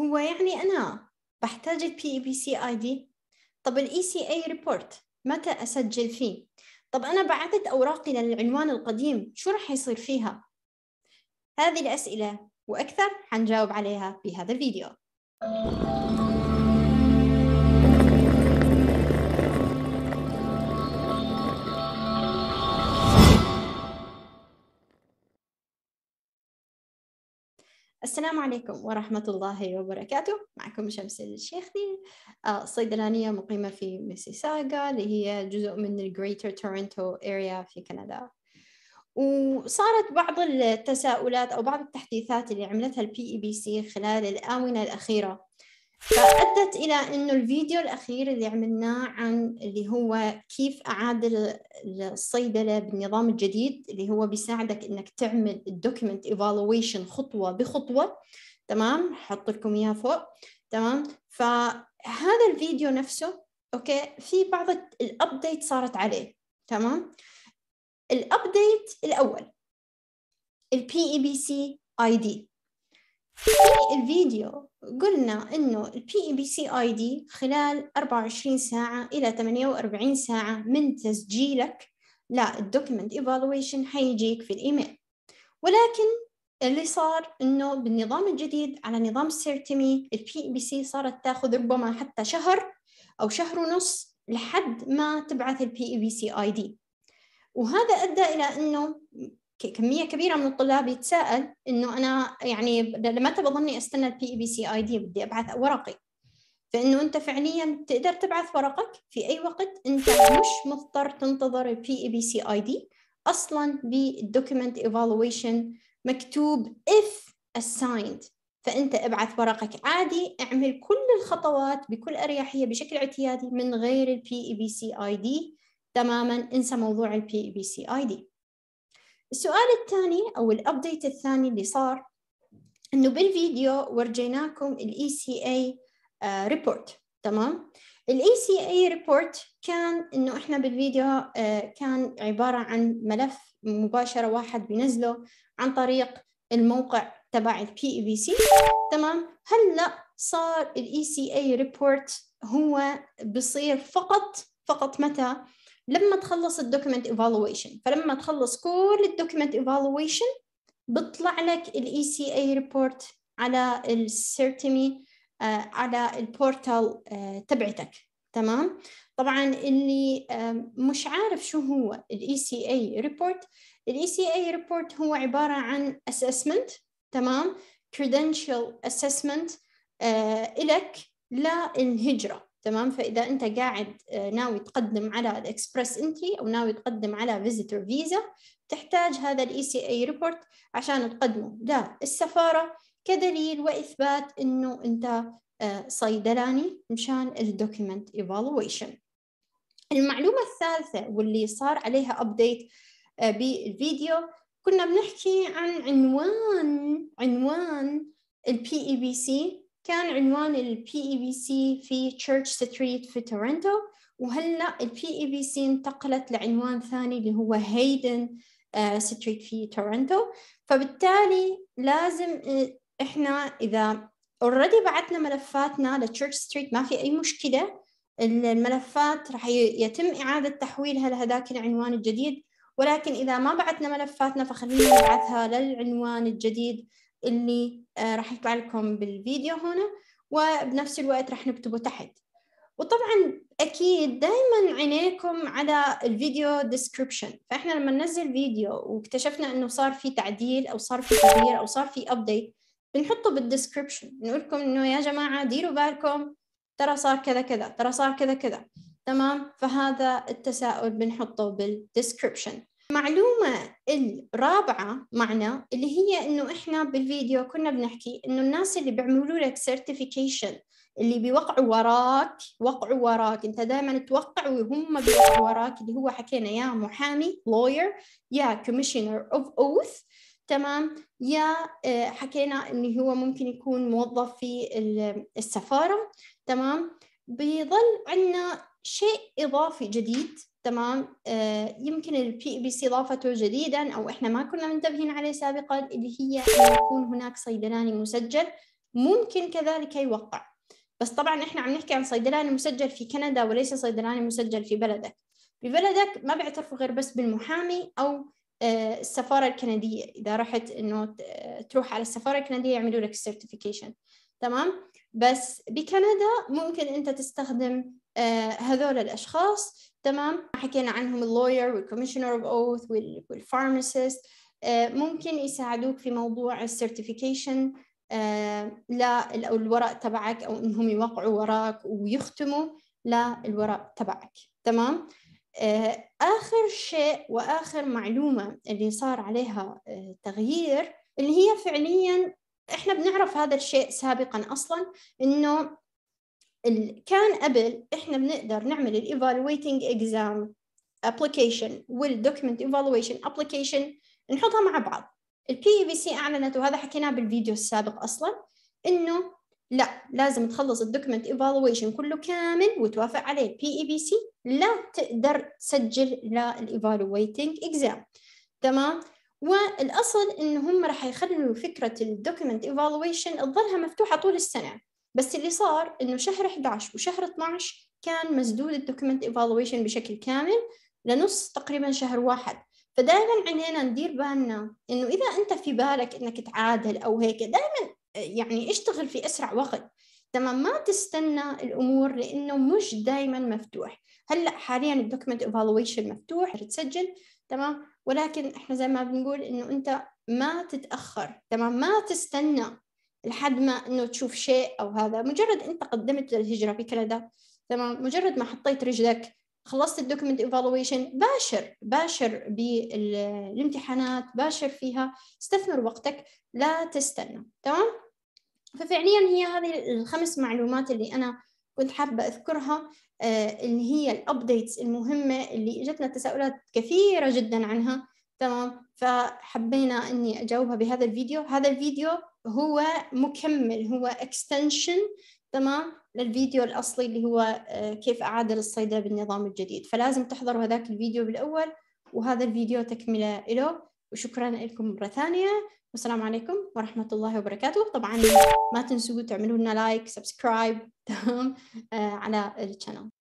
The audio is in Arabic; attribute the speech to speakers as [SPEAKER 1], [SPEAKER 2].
[SPEAKER 1] هو يعني أنا بحتاج الـ PEPC ID طب الـ ECA report متى اسجل فيه طب انا بعثت اوراقي للعنوان القديم شو راح يصير فيها هذه الاسئله واكثر حنجاوب عليها في هذا الفيديو السلام عليكم ورحمة الله وبركاته معكم شمس الشيخلي آه، صيدلانية مقيمة في ميسيساغا اللي هي جزء من الجريتر تورنتو اريا في كندا وصارت بعض التساؤلات أو بعض التحديثات اللي عملتها البي إي بي سي خلال الآونة الأخيرة فأدت إلى أنه الفيديو الأخير اللي عملناه عن اللي هو كيف أعاد الصيدلة بالنظام الجديد اللي هو بيساعدك أنك تعمل الدوكيمنت ايفالويشن خطوة بخطوة تمام حط لكم إياه فوق تمام فهذا الفيديو نفسه أوكي في بعض الأبديت صارت عليه تمام الأبديت الأول البي اي بي سي اي دي في الفيديو قلنا إنه الـ PEBC-ID خلال 24 ساعة إلى 48 ساعة من تسجيلك Document ايفالويشن حيجيك في الإيميل ولكن اللي صار إنه بالنظام الجديد على نظام سيرتمي الـ PEBC صارت تاخذ ربما حتى شهر أو شهر ونص لحد ما تبعث الـ PEBC ID وهذا أدى إلى أنه كميه كبيره من الطلاب يتساءل انه انا يعني متى بظني استنى البي بي سي e اي دي بدي ابعث ورقي فانه انت فعليا تقدر تبعث ورقك في اي وقت انت مش مضطر تنتظر البي بي سي اي دي اصلا بالدوكيمنت ايفالويشن مكتوب اف assigned فانت ابعث ورقك عادي اعمل كل الخطوات بكل اريحيه بشكل اعتيادي من غير البي بي سي اي دي تماما انسى موضوع البي بي سي اي دي السؤال الثاني أو الأبديت الثاني اللي صار إنه بالفيديو ورجيناكم الإي سي اي ريبورت تمام الاي سي اي ريبورت كان انه احنا بالفيديو آه، كان عباره عن ملف مباشره واحد بينزله عن طريق الموقع تبع البي اي بي سي تمام هلا صار الاي سي اي ريبورت هو بصير فقط فقط متى لما تخلص الدوكيمنت ايفالويشن فلما تخلص كل الدوكيمنت ايفالويشن بيطلع لك الاي سي اي ريبورت على السيرتمي آه، على البورتال آه، تبعتك تمام طبعا اللي آه، مش عارف شو هو الاي سي اي ريبورت الاي سي اي ريبورت هو عباره عن اسسمنت تمام كريدنشال assessment لك للهجرة تمام فاذا انت قاعد آه، ناوي تقدم على الاكسبرس انتري او ناوي تقدم على فيزيتور فيزا تحتاج هذا الاي سي اي ريبورت عشان تقدمه للسفاره كدليل واثبات انه انت آه، صيدلاني مشان الدوكيمنت ايفالويشن المعلومه الثالثه واللي صار عليها ابديت آه، بالفيديو كنا بنحكي عن عنوان عنوان البي اي بي سي كان عنوان البي اي سي في تشيرش ستريت في تورنتو وهلا البي اي سي انتقلت لعنوان ثاني اللي هو هيدن آه، ستريت في تورنتو فبالتالي لازم آه، احنا اذا اوريدي بعتنا ملفاتنا لتشيرش ستريت ما في اي مشكله الملفات راح يتم اعاده تحويلها لهذاك العنوان الجديد ولكن اذا ما بعتنا ملفاتنا فخلينا نبعثها للعنوان الجديد اللي آه، راح يطلع لكم بالفيديو هنا وبنفس الوقت راح نكتبه تحت وطبعا اكيد دائما عينيكم على الفيديو ديسكريبشن فاحنا لما ننزل فيديو واكتشفنا انه صار في تعديل او صار في تغيير او صار في ابديت بنحطه بالديسكريبشن بنقول لكم انه يا جماعه ديروا بالكم ترى صار كذا كذا ترى صار كذا كذا تمام فهذا التساؤل بنحطه بالديسكريبشن معلومة الرابعة معنا اللي هي إنه إحنا بالفيديو كنا بنحكي إنه الناس اللي بيعملوا لك سيرتيفيكيشن اللي بيوقعوا وراك وقعوا وراك أنت دائما توقع وهم بيوقعوا وراك اللي هو حكينا يا محامي lawyer يا commissioner of oath تمام يا آه، حكينا إنه هو ممكن يكون موظف في السفارة تمام بيظل عندنا شيء اضافي جديد تمام آه يمكن البي بي سي اضافته جديدا او احنا ما كنا منتبهين عليه سابقا اللي هي ان يكون هناك صيدلاني مسجل ممكن كذلك يوقع بس طبعا احنا عم نحكي عن صيدلاني مسجل في كندا وليس صيدلاني مسجل في بلدك ببلدك ما بيعترفوا غير بس بالمحامي او آه السفاره الكنديه اذا رحت انه تروح على السفاره الكنديه يعملوا لك السيرتيفيكيشن تمام بس بكندا ممكن انت تستخدم آه، هذول الأشخاص تمام حكينا عنهم اللوير والكوميشنر اوف اوث والفارماسيست ممكن يساعدوك في موضوع السيرتيفيكيشن آه، للورق تبعك او انهم يوقعوا وراك ويختموا للورق تبعك تمام آه، اخر شيء واخر معلومه اللي صار عليها تغيير اللي هي فعليا احنا بنعرف هذا الشيء سابقا اصلا انه كان قبل احنا بنقدر نعمل الايفالويتنج اكزام ابلكيشن Document ايفالويشن ابلكيشن نحطها مع بعض البي بي سي اعلنت وهذا حكيناه بالفيديو السابق اصلا انه لا لازم تخلص Document ايفالويشن كله كامل وتوافق عليه بي اي سي لا تقدر تسجل للايفالويتنج اكزام تمام والاصل ان هم راح يخلوا فكره Document ايفالويشن تظلها مفتوحه طول السنه بس اللي صار انه شهر 11 وشهر 12 كان مسدود الدوكيمنت ايفالويشن بشكل كامل لنص تقريبا شهر واحد فدائما علينا ندير بالنا انه اذا انت في بالك انك تعادل او هيك دائما يعني اشتغل في اسرع وقت تمام ما تستنى الامور لانه مش دائما مفتوح هلا حاليا الدوكيمنت ايفالويشن مفتوح تسجل تمام ولكن احنا زي ما بنقول انه انت ما تتاخر تمام ما تستنى لحد ما انه تشوف شيء او هذا مجرد انت قدمت للهجره في كندا تمام مجرد ما حطيت رجلك خلصت الدوكيمنت ايفالويشن باشر باشر بالامتحانات باشر فيها استثمر وقتك لا تستنى تمام ففعليا هي هذه الخمس معلومات اللي انا كنت حابه اذكرها آه، اللي هي الابديتس المهمه اللي اجتنا تساؤلات كثيره جدا عنها تمام فحبينا اني اجاوبها بهذا الفيديو هذا الفيديو هو مكمل هو اكستنشن تمام للفيديو الاصلي اللي هو آه، كيف اعادل الصيدله بالنظام الجديد فلازم تحضروا هذاك الفيديو بالاول وهذا الفيديو تكمله له وشكرا لكم مره ثانيه والسلام عليكم ورحمه الله وبركاته طبعا ما تنسوا تعملوا لنا لايك سبسكرايب تمام آه، على القناه